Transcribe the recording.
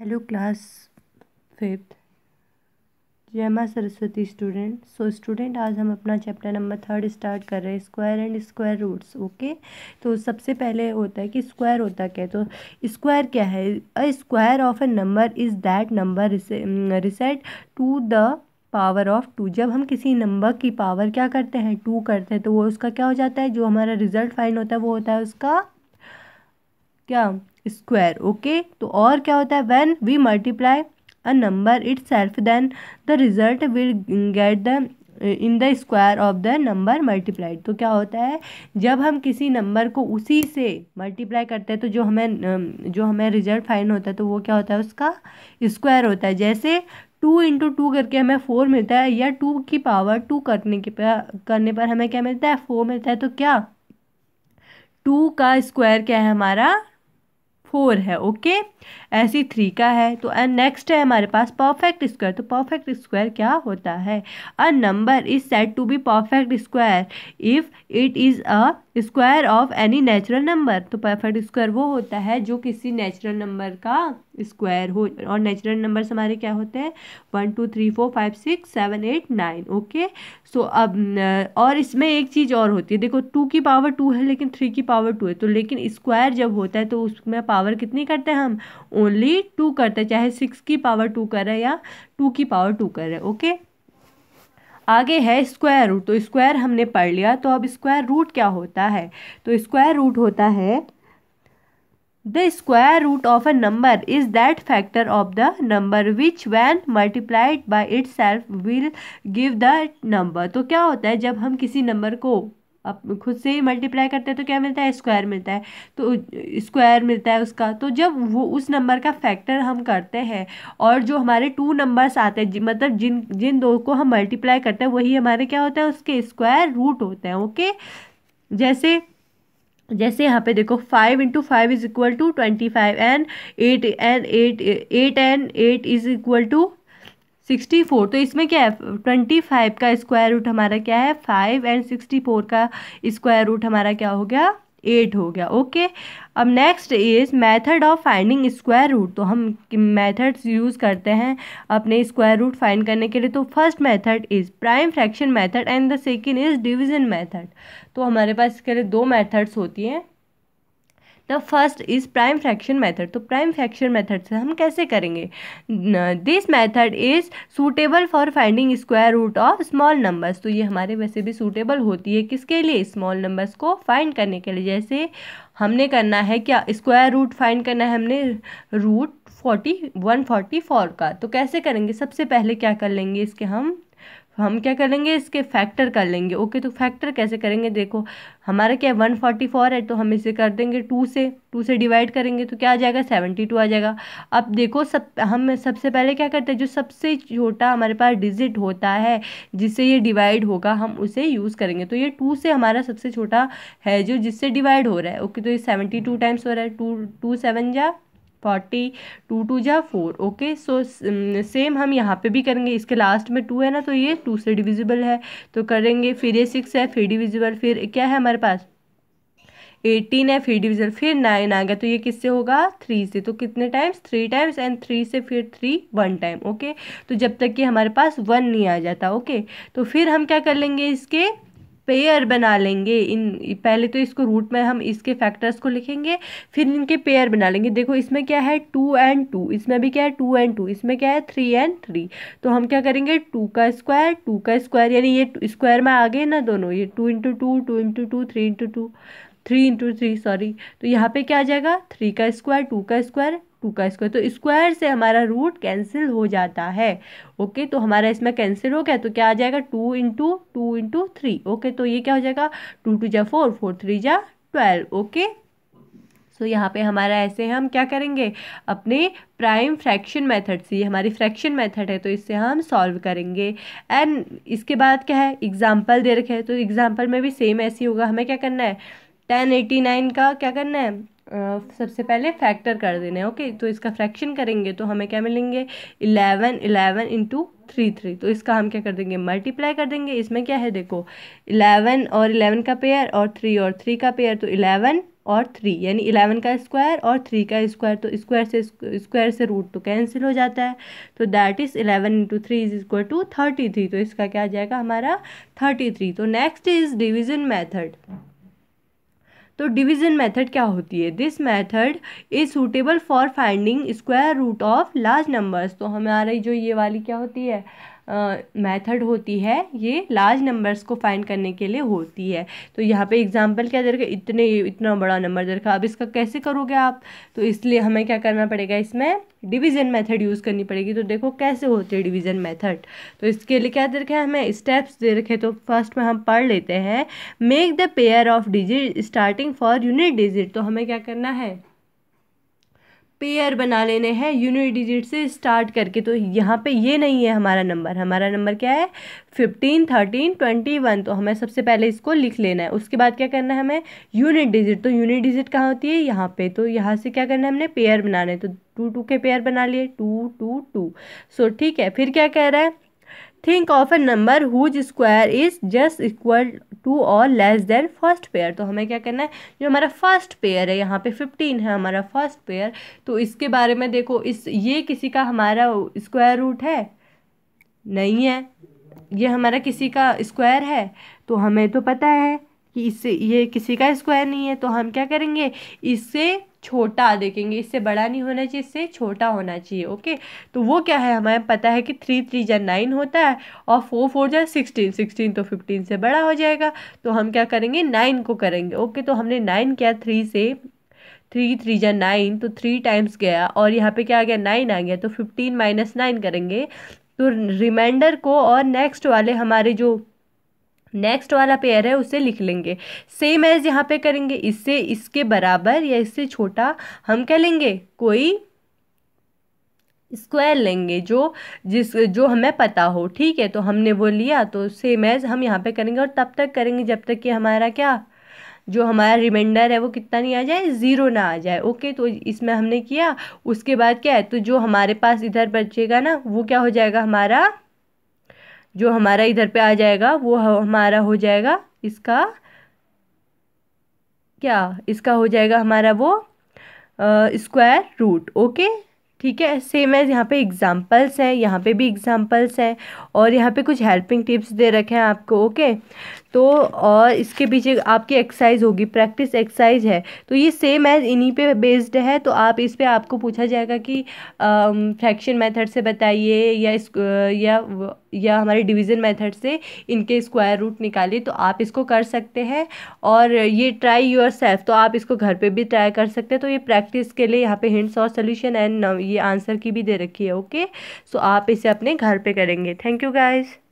hello class fifth जय माँ Saraswati student so student आज हम अपना चैप्टर नंबर थर्ड स्टार्ट कर रहे हैं square and square roots okay तो सबसे पहले होता है कि स्क्वायर होता क्या है तो स्क्वायर क्या है a square of a number is that number raised to the power of two जब हम किसी नंबर की पावर क्या करते हैं टू करते हैं तो वो उसका क्या हो जाता है जो हमारा रिजल्ट फाइंड होता है वो होता है उसका क्या स्क्वायर ओके तो और क्या होता है when we multiply a number itself then the result will get the in the square of the number multiplied तो क्या होता है जब हम किसी नंबर को उसी से मल्टीप्लाई करते हैं तो जो हमें जो हमें रिजल्ट फाइन होता है तो वो क्या होता है उसका स्क्वायर होता है जैसे टू इंटू टू करके हमें फोर मिलता है या टू की पावर टू करने के पर करने पर हमें क्या मिलता है फोर मिलता है तो क्या टू का स्क्वायर क्या है हमारा फोर है ओके ऐसी थ्री का है तो एंड नेक्स्ट है हमारे पास परफेक्ट स्क्वायर तो परफेक्ट स्क्वायर क्या होता है a number is said to be perfect square if it is a square of any natural number तो परफेक्ट स्क्वायर वो होता है जो किसी नेचुरल नंबर का स्क्वायर हो और नेचुरल नंबर्स हमारे क्या होते हैं one two three four five six seven eight nine okay so अब और इसमें एक चीज़ और होती है देखो टू की पावर टू है लेकिन थ्री की पावर टू है तो लेकिन स्क्वायर जब होता है तो उसमें पावर पावर कितनी करते हैं हम ओनली टू करते हैं चाहे सिक्स की पावर टू कर रहे हैं या टू की पावर टू कर रहे हैं ओके आगे है स्क्वायर रूट तो स्क्वायर हमने पढ़ लिया तो अब स्क्वायर रूट क्या होता है तो स्क्वायर रूट होता है the square root of a number is that factor of the number which when multiplied by itself will give the number तो क्या होता है जब हम किसी नंबर को आप खुद से ही मल्टीप्लाई करते हैं तो क्या मिलता है स्क्वायर मिलता है तो स्क्वायर मिलता है उसका तो जब वो उस नंबर का फैक्टर हम करते हैं और जो हमारे टू नंबर्स आते हैं मतलब जिन जिन दो को हम मल्टीप्लाई करते हैं वही हमारे क्या होता है उसके स्क्वायर रूट होते हैं ओके जैसे जैसे यहाँ पे देखो five into five is equal to twenty five and eight and eight eight and eight is equal to sixty four तो इसमें क्या है ट्वेंटी फाइव का स्क्वायर रूट हमारा क्या है फाइव एंड सिक्सटी फोर का स्क्वायर रूट हमारा क्या हो गया एट हो गया ओके अब next is method of finding square root तो हम मेथड्स यूज़ करते हैं अपने स्क्वायर रूट फाइंड करने के लिए तो first method is prime fraction method and the second is division method तो हमारे पास इसके लिए दो मेथड्स होती हैं the first is prime fraction method तो प्राइम फ्रैक्शन मैथड से हम कैसे करेंगे this method is suitable for finding square root of small numbers तो ये हमारे वैसे भी सूटेबल होती है किसके लिए स्मॉल नंबर्स को फाइंड करने के लिए जैसे हमने करना है क्या स्क्वायर रूट फाइंड करना है हमने root forty one forty four का तो कैसे करेंगे सबसे पहले क्या कर लेंगे इसके हम हम क्या करेंगे इसके फैक्टर कर लेंगे ओके तो फैक्टर कैसे करेंगे देखो हमारा क्या वन फोर्टी फोर है तो हम इसे कर देंगे टू से टू से डिवाइड करेंगे तो क्या आ जाएगा सेवेंटी टू आ जाएगा अब देखो सब हम सबसे पहले क्या करते हैं जो सबसे छोटा हमारे पास डिजिट होता है जिससे ये डिवाइड होगा हम उसे यूज़ करेंगे तो ये टू से हमारा सबसे छोटा है जो जिससे डिवाइड हो रहा है ओके तो ये सेवेंटी टू टाइम्स हो रहा है टू टू सेवन जा फोर्टी टू टू जा four okay so same mm, हम यहाँ पे भी करेंगे इसके लास्ट में टू है ना तो ये टू से डिविजिबल है तो करेंगे फिर ये सिक्स है फिर डिविजिबल फिर क्या है हमारे पास एटीन है फिर डिविजिबल फिर नाइन आ गया तो ये किससे होगा थ्री से तो कितने times three times and three से फिर थ्री वन टाइम ओके तो जब तक कि हमारे पास वन नहीं आ जाता ओके तो फिर हम क्या कर लेंगे इसके पेयर बना लेंगे इन पहले तो इसको रूट में हम इसके फैक्टर्स को लिखेंगे फिर इनके पेयर बना लेंगे देखो इसमें क्या है टू एंड टू इसमें भी क्या है टू एंड टू इसमें क्या है थ्री एंड थ्री तो हम क्या करेंगे टू का स्क्वायर टू का स्क्वायर यानी ये स्क्वायर में आ गए ना दोनों ये two into two two into two three into two three into three sorry तो यहाँ पे क्या आ जाएगा थ्री का स्क्वायर टू का स्क्वायर टू का स्क्वायर तो स्क्वायर से हमारा रूट कैंसिल हो जाता है ओके तो हमारा इसमें कैंसिल हो गया तो क्या आ जाएगा two into two into three okay तो ये क्या हो जाएगा टू टू जा फोर फोर थ्री जा ट्वेल्व ओके सो तो so, यहाँ पे हमारा ऐसे हम क्या करेंगे अपने प्राइम फ्रैक्शन मेथड से हमारी फ्रैक्शन मेथड है तो इससे हम सॉल्व करेंगे एंड इसके बाद क्या है एग्जाम्पल दे रखे हैं तो एग्जाम्पल में भी सेम ऐसी होगा हमें क्या करना है टेन एटी नाइन का क्या करना है सबसे पहले फैक्टर कर देना है ओके तो इसका फ्रैक्शन करेंगे तो हमें क्या मिलेंगे eleven eleven into three three तो इसका हम क्या कर देंगे मल्टीप्लाई कर देंगे इसमें क्या है देखो इलेवन और इलेवन का पेयर और थ्री और थ्री का पेयर तो इलेवन और थ्री यानी इलेवन का स्क्वायर और थ्री का स्क्वायर तो स्क्वायर से स्क्वायर से रूट तो कैंसिल हो जाता है तो that is eleven into three is equal to thirty three तो इसका क्या आ जाएगा हमारा थर्टी थ्री तो नेक्स्ट इज़ डिविज़न मैथड तो डिवीजन मेथड क्या होती है this method is suitable for finding square root of large numbers तो हमारी जो ये वाली क्या होती है मेथड होती है ये लार्ज नंबर्स को फाइंड करने के लिए होती है तो यहाँ पे एग्जांपल क्या दे रखा इतने इतना बड़ा नंबर दे रखा अब इसका कैसे करोगे आप तो इसलिए हमें क्या करना पड़ेगा इसमें डिवीजन मेथड यूज़ करनी पड़ेगी तो देखो कैसे होते हैं डिवीजन मेथड तो इसके लिए क्या दे रखे है हमें स्टेप्स दे रखे तो फर्स्ट में हम पढ़ लेते हैं make the pair of digit starting for unit digit तो हमें क्या करना है पेयर बना लेने हैं यूनिट डिजिट से स्टार्ट करके तो यहाँ पे ये नहीं है हमारा नंबर हमारा नंबर क्या है फिफ्टीन थर्टीन ट्वेंटी वन तो हमें सबसे पहले इसको लिख लेना है उसके बाद क्या करना है हमें यूनिट डिजिट तो यूनिट डिजिट कहाँ होती है यहाँ पे तो यहाँ से क्या करना है हमने पेयर बनाना है तो टू टू के पेयर बना लिए टू टू टू सो ठीक है फिर क्या कह रहा है think of a number whose square is just equal to और लेस देन फर्स्ट पेयर तो हमें क्या करना है जो हमारा फर्स्ट पेयर है यहाँ पे फिफ्टीन है हमारा फर्स्ट पेयर तो इसके बारे में देखो इस ये किसी का हमारा स्क्वायर रूट है नहीं है ये हमारा किसी का स्क्वायर है तो हमें तो पता है कि इससे ये किसी का स्क्वायर नहीं है तो हम क्या करेंगे इससे छोटा देखेंगे इससे बड़ा नहीं होना चाहिए इससे छोटा होना चाहिए ओके तो वो क्या है हमें पता है कि थ्री थ्री जै नाइन होता है और फोर फोर जै सिक्सटीन सिक्सटीन तो फिफ्टीन से बड़ा हो जाएगा तो हम क्या करेंगे नाइन को करेंगे ओके तो हमने नाइन किया थ्री से थ्री थ्री जा नाइन तो थ्री टाइम्स गया और यहाँ पे क्या आ गया नाइन आ गया तो फिफ्टीन माइनस नाइन करेंगे तो रिमाइंडर को और नेक्स्ट वाले हमारे जो नेक्स्ट वाला पेयर है उसे लिख लेंगे सेम एज यहाँ पे करेंगे इससे इसके बराबर या इससे छोटा हम क्या लेंगे कोई स्क्वायर लेंगे जो जिस जो हमें पता हो ठीक है तो हमने वो लिया तो सेम एज हम यहाँ पे करेंगे और तब तक करेंगे जब तक कि हमारा क्या जो हमारा रिमाइंडर है वो कितना नहीं आ जाए ज़ीरो ना आ जाए ओके तो इसमें हमने किया उसके बाद क्या है तो जो हमारे पास इधर बचेगा ना वो क्या हो जाएगा हमारा जो हमारा इधर पे आ जाएगा वो हमारा हो जाएगा इसका क्या इसका हो जाएगा हमारा वो स्क्वायर रूट ओके ठीक है सेम एज यहाँ पे एग्जांपल्स हैं यहाँ पे भी एग्जांपल्स हैं और यहाँ पे कुछ हेल्पिंग टिप्स दे रखे हैं आपको ओके तो और इसके पीछे आपकी एक्सरसाइज होगी प्रैक्टिस एक्सरसाइज है तो ये सेम एज इन्हीं पे बेस्ड है तो आप इस पर आपको पूछा जाएगा कि फ्रैक्शन मेथड से बताइए या इस या या हमारे डिवीज़न मेथड से इनके स्क्वायर रूट निकालिए तो आप इसको कर सकते हैं और ये ट्राई योर सेल्फ तो आप इसको घर पे भी ट्राई कर सकते हैं तो ये प्रैक्टिस के लिए यहाँ पे हिंट्स और सोल्यूशन एंड ये आंसर की भी दे रखी है ओके सो आप इसे अपने घर पर करेंगे थैंक यू गाइज़